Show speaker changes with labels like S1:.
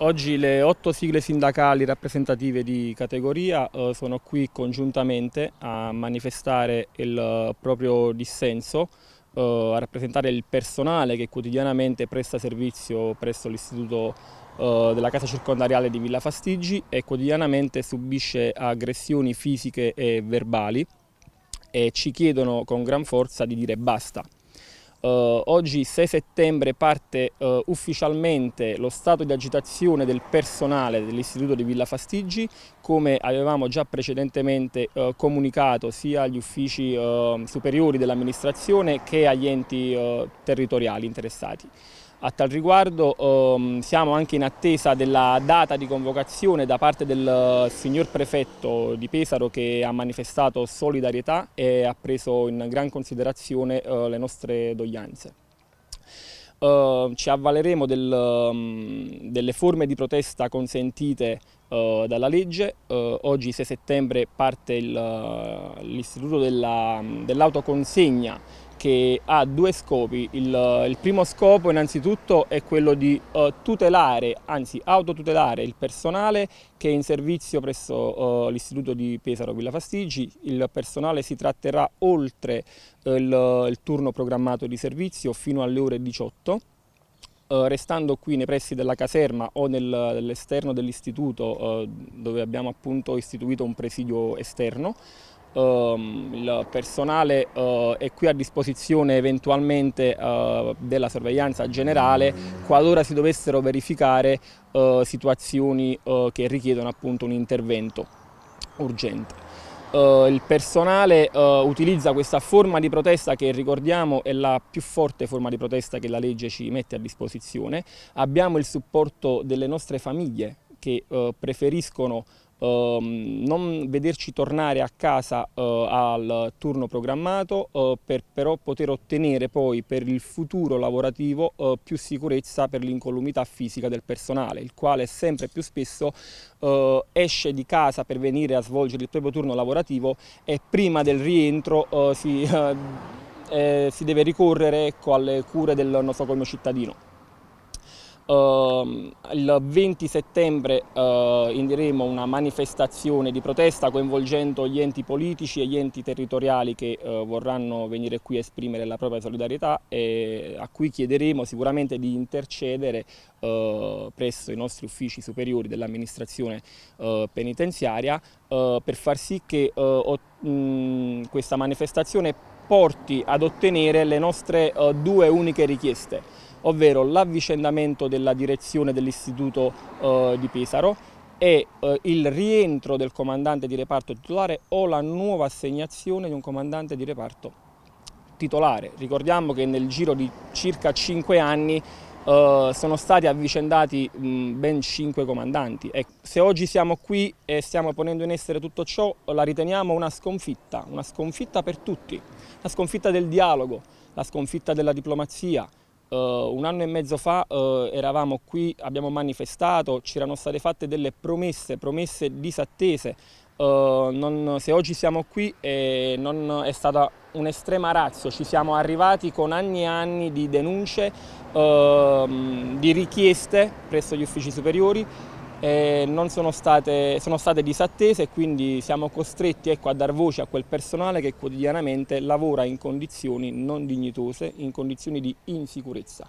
S1: Oggi le otto sigle sindacali rappresentative di categoria eh, sono qui congiuntamente a manifestare il eh, proprio dissenso, eh, a rappresentare il personale che quotidianamente presta servizio presso l'istituto della casa circondariale di Villa Fastigi e quotidianamente subisce aggressioni fisiche e verbali e ci chiedono con gran forza di dire basta. Uh, oggi 6 settembre parte uh, ufficialmente lo stato di agitazione del personale dell'istituto di Villa Fastigi come avevamo già precedentemente uh, comunicato sia agli uffici superiori dell'amministrazione che agli enti territoriali interessati. A tal riguardo ehm, siamo anche in attesa della data di convocazione da parte del eh, signor prefetto di Pesaro che ha manifestato solidarietà e ha preso in gran considerazione eh, le nostre doglianze. Eh, ci avvaleremo del, ehm, delle forme di protesta consentite eh, dalla legge. Eh, oggi 6 settembre parte eh, l'istituto dell'autoconsegna dell che ha due scopi. Il, il primo scopo innanzitutto è quello di uh, tutelare, anzi autotutelare il personale che è in servizio presso uh, l'istituto di Pesaro Villa Fastigi. Il personale si tratterà oltre uh, il, il turno programmato di servizio fino alle ore 18 restando qui nei pressi della caserma o nell'esterno dell'istituto dove abbiamo appunto istituito un presidio esterno Ehm, il personale eh, è qui a disposizione eventualmente eh, della sorveglianza generale qualora si dovessero verificare eh, situazioni che richiedono appunto un intervento urgente. Uh, il personale uh, utilizza questa forma di protesta che ricordiamo è la più forte forma di protesta che la legge ci mette a disposizione. Abbiamo il supporto delle nostre famiglie che uh, preferiscono ehm, non vederci tornare a casa eh, al turno programmato eh, per però poter ottenere poi per il futuro lavorativo eh, più sicurezza per l'incolumità fisica del personale, il quale sempre più spesso eh, esce di casa per venire a svolgere il proprio turno lavorativo e prima del rientro eh, si, eh, si, deve ricorrere ecco, alle cure del nosocomio cittadino. Uh, il 20 settembre uh, indiremo una manifestazione di protesta coinvolgendo gli enti politici e gli enti territoriali che uh, vorranno venire qui a esprimere la propria solidarietà e a cui chiederemo sicuramente di intercedere eh, presso i nostri uffici superiori dell'amministrazione penitenziaria per far sì che mh, mm, questa manifestazione porti ad ottenere le nostre eh, due uniche richieste, ovvero l'avvicendamento della direzione dell'Istituto eh, di Pesaro e eh, il rientro del comandante di reparto titolare o la nuova assegnazione di un comandante di reparto titolare. Ricordiamo che nel giro di circa 5 anni eh, sono stati avvicendati mh, ben cinque comandanti. E se oggi siamo qui e stiamo ponendo in essere tutto ciò, la riteniamo una sconfitta, una sconfitta per tutti, la sconfitta del dialogo, la sconfitta della diplomazia, Uh, un anno e mezzo fa uh, eravamo qui, abbiamo manifestato, c'erano state fatte delle promesse, promesse disattese eh, non, se oggi siamo qui eh, non è stata un'estrema razza, ci siamo arrivati con anni e anni di denunce, uh, di richieste presso gli uffici superiori, eh, non sono state, sono state disattese e quindi siamo costretti ecco, a dar voce a quel personale che quotidianamente lavora in condizioni non dignitose, in condizioni di insicurezza.